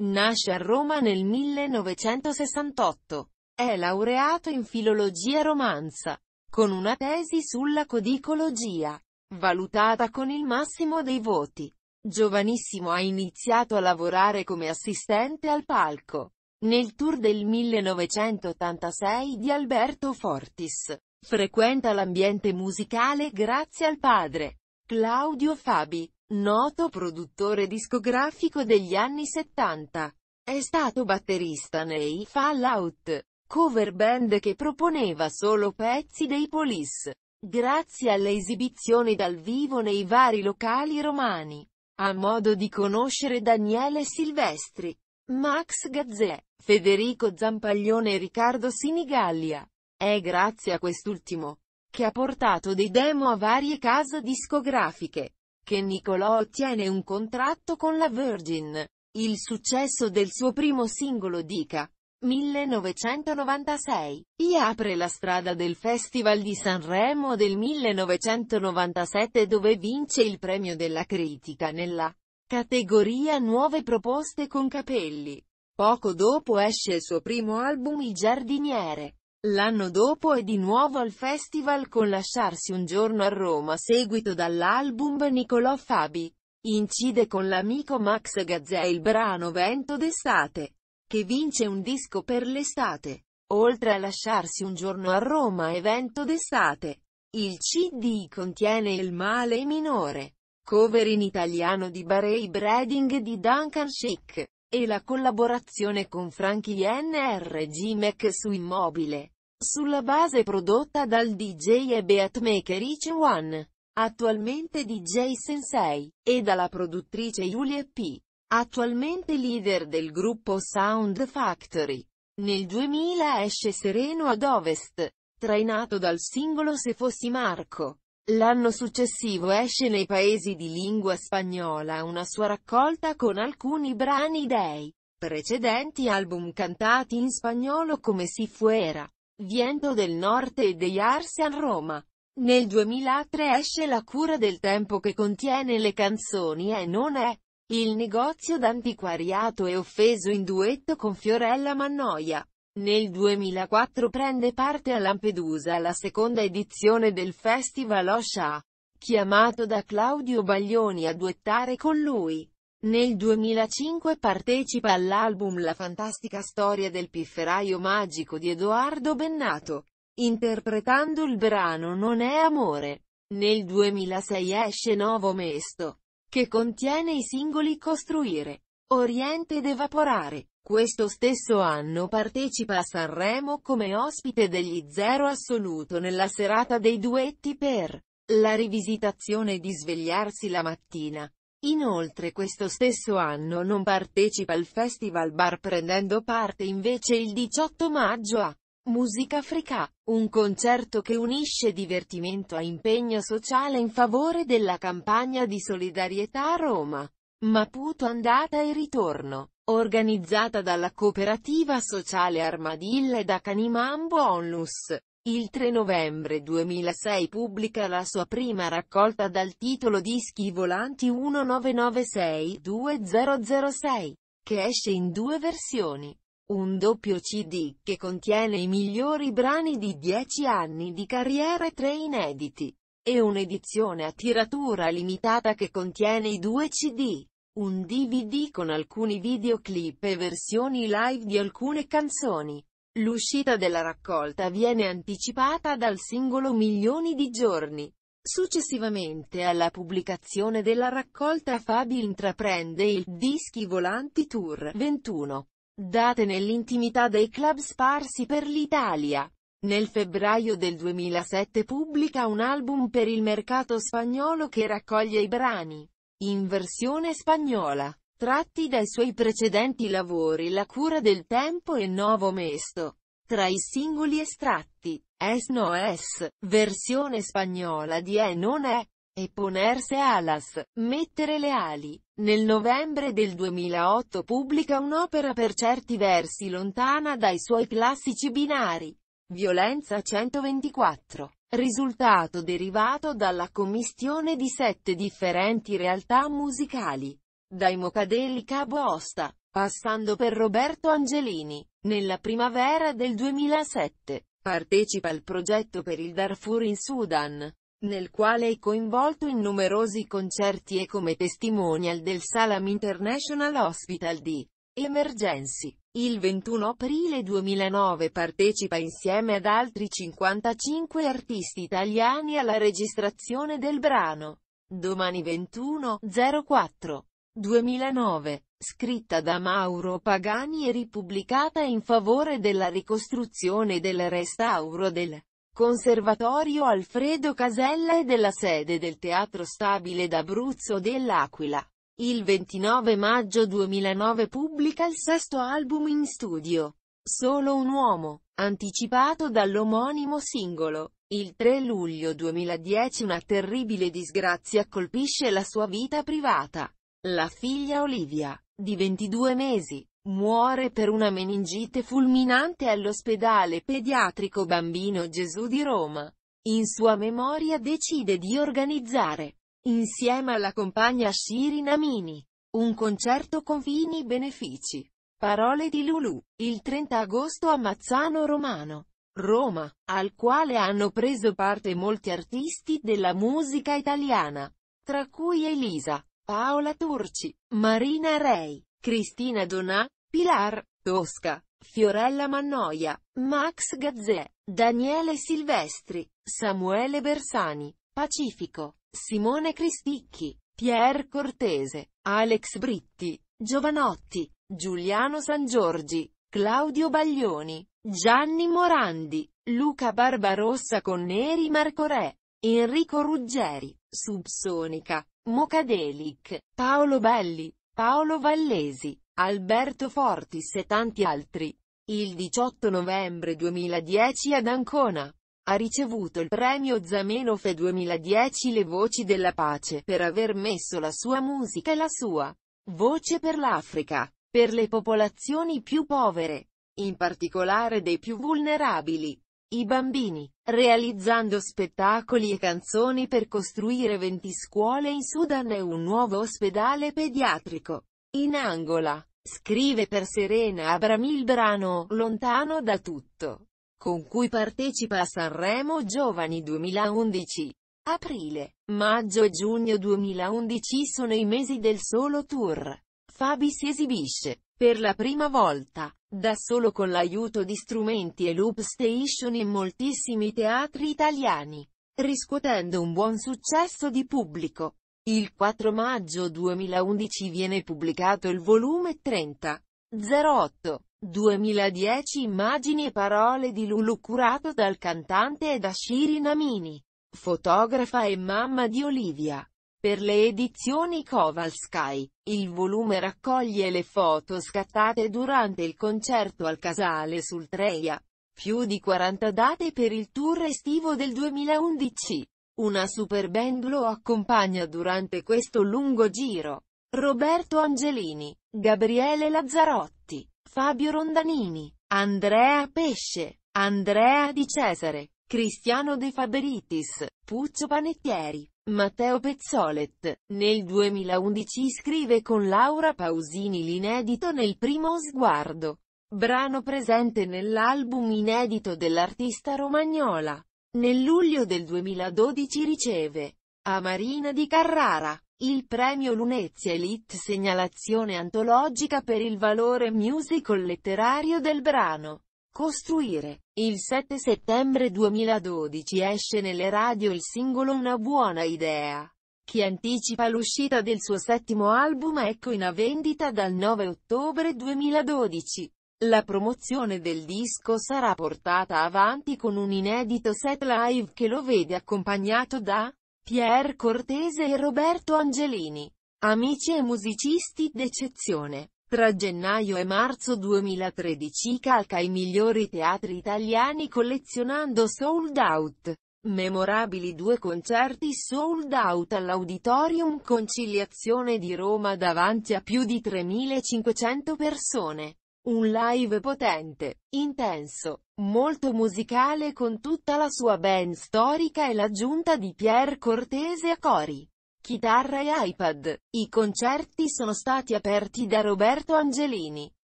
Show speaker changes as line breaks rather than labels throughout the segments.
Nasce a Roma nel 1968. È laureato in filologia romanza, con una tesi sulla codicologia, valutata con il massimo dei voti. Giovanissimo ha iniziato a lavorare come assistente al palco. Nel tour del 1986 di Alberto Fortis, frequenta l'ambiente musicale grazie al padre, Claudio Fabi, noto produttore discografico degli anni 70. È stato batterista nei Fallout, cover band che proponeva solo pezzi dei Police. Grazie alle esibizioni dal vivo nei vari locali romani, ha modo di conoscere Daniele Silvestri, Max Gazzè, Federico Zampaglione e Riccardo Sinigallia. È grazie a quest'ultimo che ha portato dei demo a varie case discografiche che Nicolò ottiene un contratto con la Virgin. Il successo del suo primo singolo Dica. 1996. Gli apre la strada del Festival di Sanremo del 1997 dove vince il premio della critica nella categoria Nuove proposte con capelli. Poco dopo esce il suo primo album Il giardiniere. L'anno dopo è di nuovo al festival con Lasciarsi un giorno a Roma seguito dall'album Nicolò Fabi. Incide con l'amico Max Gazzè il brano Vento d'estate, che vince un disco per l'estate. Oltre a Lasciarsi un giorno a Roma e Vento d'estate, il CD contiene Il male minore, cover in italiano di Barei Breding di Duncan Schick e la collaborazione con Franchi NRG Mac su Immobile, sulla base prodotta dal DJ e beatmaker Ichi One, attualmente DJ Sensei, e dalla produttrice Julia P., attualmente leader del gruppo Sound Factory. Nel 2000 esce Sereno ad Ovest, trainato dal singolo Se fossi Marco. L'anno successivo esce nei paesi di lingua spagnola una sua raccolta con alcuni brani dei precedenti album cantati in spagnolo come Si Fuera, Viento del Norte e dei Arsan Roma. Nel 2003 esce La cura del tempo che contiene le canzoni e non è il negozio d'antiquariato è offeso in duetto con Fiorella Mannoia. Nel 2004 prende parte a Lampedusa la seconda edizione del Festival Osha, chiamato da Claudio Baglioni a duettare con lui. Nel 2005 partecipa all'album La fantastica storia del pifferaio magico di Edoardo Bennato, interpretando il brano Non è amore. Nel 2006 esce Novo Mesto, che contiene i singoli Costruire, Oriente ed Evaporare, questo stesso anno partecipa a Sanremo come ospite degli Zero Assoluto nella serata dei duetti per la rivisitazione di Svegliarsi la mattina. Inoltre questo stesso anno non partecipa al Festival Bar prendendo parte invece il 18 maggio a Musica Africa, un concerto che unisce divertimento a impegno sociale in favore della campagna di solidarietà a Roma. Maputo andata e ritorno, organizzata dalla cooperativa sociale Armadilla e da Canimambo Onlus. Il 3 novembre 2006 pubblica la sua prima raccolta dal titolo Dischi Volanti 1996-2006, che esce in due versioni. Un doppio CD che contiene i migliori brani di 10 anni di carriera e tre inediti e un'edizione a tiratura limitata che contiene i due CD, un DVD con alcuni videoclip e versioni live di alcune canzoni. L'uscita della raccolta viene anticipata dal singolo Milioni di giorni. Successivamente alla pubblicazione della raccolta Fabi intraprende il Dischi Volanti Tour 21, date nell'intimità dei club sparsi per l'Italia. Nel febbraio del 2007 pubblica un album per il mercato spagnolo che raccoglie i brani in versione spagnola, tratti dai suoi precedenti lavori La cura del tempo e Novo Mesto. Tra i singoli estratti, Es no es, versione spagnola di E non è, e Ponerse alas, mettere le ali. Nel novembre del 2008 pubblica un'opera per certi versi lontana dai suoi classici binari. Violenza 124. Risultato derivato dalla commistione di sette differenti realtà musicali. Dai Mocadelli Cabo Osta, passando per Roberto Angelini, nella primavera del 2007, partecipa al progetto per il Darfur in Sudan, nel quale è coinvolto in numerosi concerti e come testimonial del Salam International Hospital di Emergency. Il 21 aprile 2009 partecipa insieme ad altri 55 artisti italiani alla registrazione del brano Domani 21.04. 2009, scritta da Mauro Pagani e ripubblicata in favore della ricostruzione e del restauro del Conservatorio Alfredo Casella e della sede del Teatro Stabile d'Abruzzo dell'Aquila. Il 29 maggio 2009 pubblica il sesto album in studio, Solo un uomo, anticipato dall'omonimo singolo. Il 3 luglio 2010 una terribile disgrazia colpisce la sua vita privata. La figlia Olivia, di 22 mesi, muore per una meningite fulminante all'ospedale pediatrico Bambino Gesù di Roma. In sua memoria decide di organizzare Insieme alla compagna Shirin Amini. Un concerto con fini benefici. Parole di Lulu. Il 30 agosto a Mazzano Romano. Roma, al quale hanno preso parte molti artisti della musica italiana, tra cui Elisa, Paola Turci, Marina Rei, Cristina Donà, Pilar, Tosca, Fiorella Mannoia, Max Gazzè, Daniele Silvestri, Samuele Bersani, Pacifico. Simone Cristicchi, Pier Cortese, Alex Britti, Giovanotti, Giuliano Sangiorgi, Claudio Baglioni, Gianni Morandi, Luca Barbarossa con Neri Marco Re, Enrico Ruggeri, Subsonica, Mocadelic, Paolo Belli, Paolo Vallesi, Alberto Fortis e tanti altri. Il 18 novembre 2010 ad Ancona. Ha ricevuto il premio Zamenhof 2010 Le Voci della Pace per aver messo la sua musica e la sua voce per l'Africa, per le popolazioni più povere, in particolare dei più vulnerabili, i bambini, realizzando spettacoli e canzoni per costruire 20 scuole in Sudan e un nuovo ospedale pediatrico. In Angola, scrive per Serena Abram il brano Lontano da tutto con cui partecipa a Sanremo Giovani 2011. Aprile, maggio e giugno 2011 sono i mesi del solo tour. Fabi si esibisce, per la prima volta, da solo con l'aiuto di strumenti e loop station in moltissimi teatri italiani, riscuotendo un buon successo di pubblico. Il 4 maggio 2011 viene pubblicato il volume 3008. 2010 Immagini e parole di Lulu curato dal cantante e da Shirin Amini, fotografa e mamma di Olivia. Per le edizioni Kovalsky, il volume raccoglie le foto scattate durante il concerto al Casale sul Treia. Più di 40 date per il tour estivo del 2011. Una super band lo accompagna durante questo lungo giro. Roberto Angelini, Gabriele Lazzarotti. Fabio Rondanini, Andrea Pesce, Andrea Di Cesare, Cristiano De Faberitis, Puccio Panettieri, Matteo Pezzolet. Nel 2011 scrive con Laura Pausini l'inedito nel primo sguardo, brano presente nell'album inedito dell'artista romagnola. Nel luglio del 2012 riceve a Marina di Carrara, il premio Lunezia Elite segnalazione antologica per il valore musical letterario del brano. Costruire. Il 7 settembre 2012 esce nelle radio il singolo Una buona idea, Chi anticipa l'uscita del suo settimo album Ecco in vendita dal 9 ottobre 2012. La promozione del disco sarà portata avanti con un inedito set live che lo vede accompagnato da Pier Cortese e Roberto Angelini. Amici e musicisti d'eccezione. Tra gennaio e marzo 2013 calca i migliori teatri italiani collezionando sold out. Memorabili due concerti sold out all'Auditorium Conciliazione di Roma davanti a più di 3500 persone. Un live potente, intenso, molto musicale con tutta la sua band storica e l'aggiunta di Pierre Cortese a cori, chitarra e iPad. I concerti sono stati aperti da Roberto Angelini.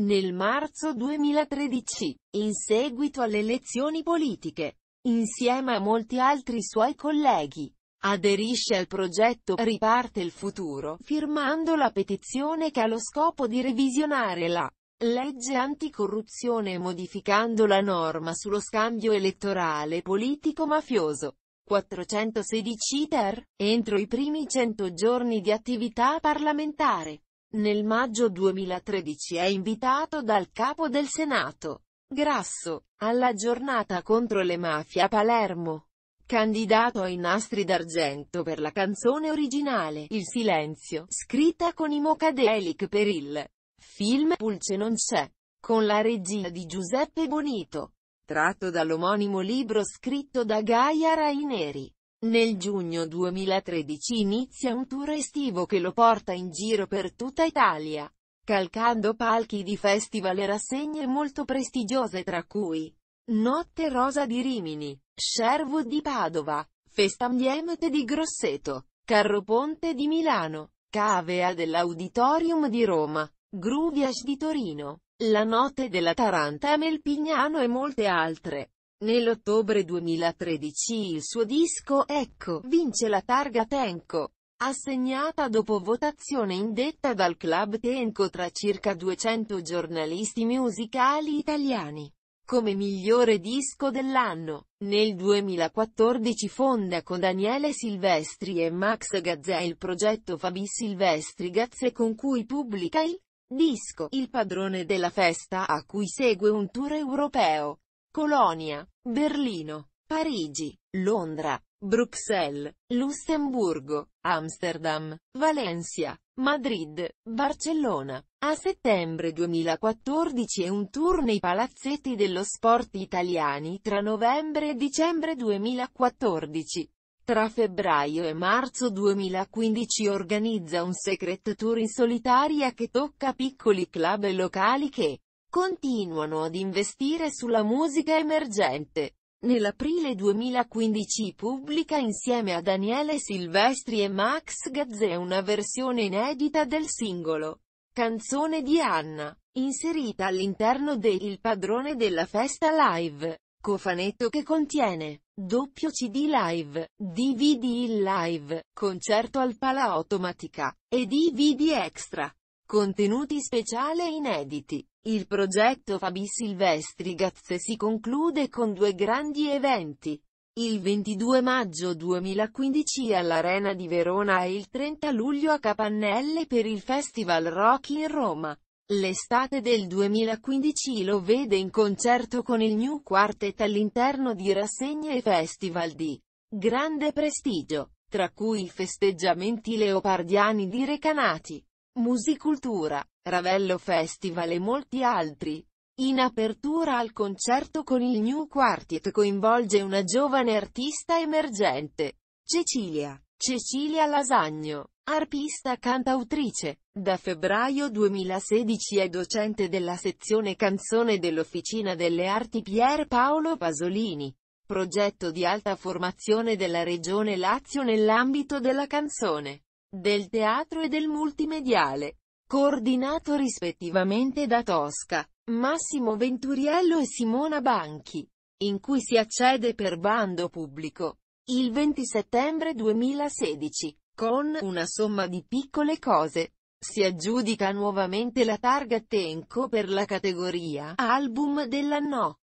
Nel marzo 2013, in seguito alle elezioni politiche, insieme a molti altri suoi colleghi, aderisce al progetto Riparte il futuro, firmando la petizione che ha lo scopo di revisionare la Legge anticorruzione modificando la norma sullo scambio elettorale politico-mafioso. 416 ter, entro i primi 100 giorni di attività parlamentare. Nel maggio 2013 è invitato dal capo del Senato, Grasso, alla giornata contro le mafie a Palermo. Candidato ai nastri d'argento per la canzone originale, Il Silenzio, scritta con i Mocadelic per il Film Pulce non c'è. Con la regia di Giuseppe Bonito. Tratto dall'omonimo libro scritto da Gaia Raineri. Nel giugno 2013 inizia un tour estivo che lo porta in giro per tutta Italia. Calcando palchi di festival e rassegne molto prestigiose tra cui Notte Rosa di Rimini, Sherwood di Padova, Festambiemte di Grosseto, Carroponte di Milano, Cavea dell'Auditorium di Roma, Gruvias di Torino, La notte della Taranta a Melpignano e molte altre. Nell'ottobre 2013 il suo disco Ecco vince la targa Tenco, assegnata dopo votazione indetta dal club Tenco tra circa 200 giornalisti musicali italiani come migliore disco dell'anno. Nel 2014 fonda con Daniele Silvestri e Max Gazzè il progetto Fabi Silvestri Gazzè con cui pubblica il Disco, il padrone della festa a cui segue un tour europeo. Colonia, Berlino, Parigi, Londra, Bruxelles, Lussemburgo, Amsterdam, Valencia, Madrid, Barcellona. A settembre 2014 è un tour nei palazzetti dello sport italiani tra novembre e dicembre 2014. Tra febbraio e marzo 2015 organizza un secret tour in solitaria che tocca piccoli club locali che continuano ad investire sulla musica emergente. Nell'aprile 2015 pubblica insieme a Daniele Silvestri e Max Gazze una versione inedita del singolo Canzone di Anna, inserita all'interno de Il padrone della festa live cofanetto che contiene doppio CD live, DVD in live, concerto al Pala Automatica e DVD extra. Contenuti speciali e inediti. Il progetto Fabi Silvestri Gazze si conclude con due grandi eventi. Il 22 maggio 2015 all'Arena di Verona e il 30 luglio a Capannelle per il Festival Rock in Roma. L'estate del 2015 lo vede in concerto con il New Quartet all'interno di rassegne e festival di grande prestigio, tra cui i festeggiamenti leopardiani di Recanati, Musicultura, Ravello Festival e molti altri. In apertura al concerto con il New Quartet coinvolge una giovane artista emergente, Cecilia, Cecilia Lasagno Arpista cantautrice, da febbraio 2016 è docente della sezione canzone dell'Officina delle Arti Pier Paolo Pasolini, progetto di alta formazione della Regione Lazio nell'ambito della canzone, del teatro e del multimediale, coordinato rispettivamente da Tosca, Massimo Venturiello e Simona Banchi, in cui si accede per bando pubblico, il 20 settembre 2016. Con una somma di piccole cose. Si aggiudica nuovamente la targa Tenco per la categoria Album dell'anno.